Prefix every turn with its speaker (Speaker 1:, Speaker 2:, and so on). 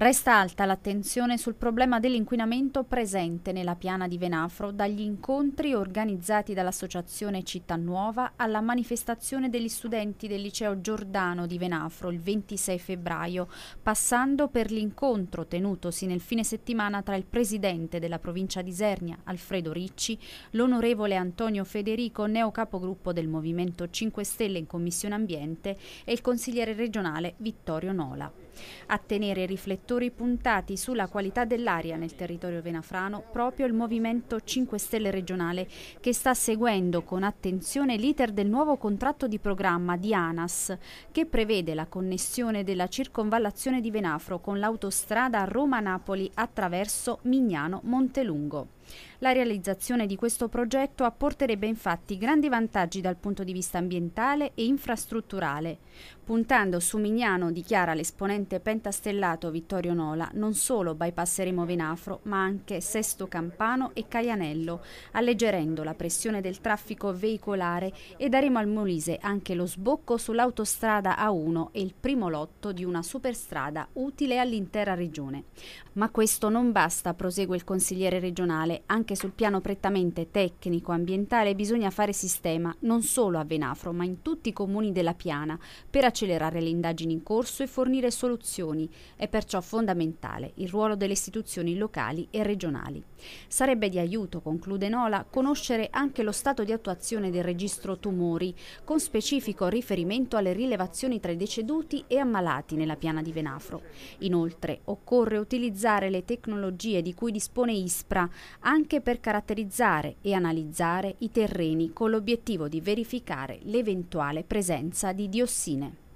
Speaker 1: Resta alta l'attenzione sul problema dell'inquinamento presente nella piana di Venafro dagli incontri organizzati dall'Associazione Città Nuova alla manifestazione degli studenti del liceo Giordano di Venafro il 26 febbraio, passando per l'incontro tenutosi nel fine settimana tra il presidente della provincia di Isernia, Alfredo Ricci, l'onorevole Antonio Federico, neo capogruppo del Movimento 5 Stelle in Commissione Ambiente e il consigliere regionale Vittorio Nola. A tenere riflessioni settori puntati sulla qualità dell'aria nel territorio venafrano proprio il Movimento 5 Stelle regionale che sta seguendo con attenzione l'iter del nuovo contratto di programma di ANAS che prevede la connessione della circonvallazione di Venafro con l'autostrada Roma-Napoli attraverso Mignano-Montelungo. La realizzazione di questo progetto apporterebbe infatti grandi vantaggi dal punto di vista ambientale e infrastrutturale. Puntando su Mignano, dichiara l'esponente pentastellato Vittorio Nola, non solo bypasseremo Venafro, ma anche Sesto Campano e Caglianello, alleggerendo la pressione del traffico veicolare e daremo al Molise anche lo sbocco sull'autostrada A1 e il primo lotto di una superstrada utile all'intera regione. Ma questo non basta, prosegue il consigliere regionale, anche sul piano prettamente tecnico-ambientale bisogna fare sistema, non solo a Venafro, ma in tutti i comuni della Piana, per accelerare le indagini in corso e fornire soluzioni. È perciò fondamentale il ruolo delle istituzioni locali e regionali. Sarebbe di aiuto, conclude Nola, conoscere anche lo stato di attuazione del registro tumori, con specifico riferimento alle rilevazioni tra i deceduti e ammalati nella Piana di Venafro. Inoltre, occorre utilizzare le tecnologie di cui dispone ISPRA, anche per caratterizzare e analizzare i terreni con l'obiettivo di verificare l'eventuale presenza di diossine.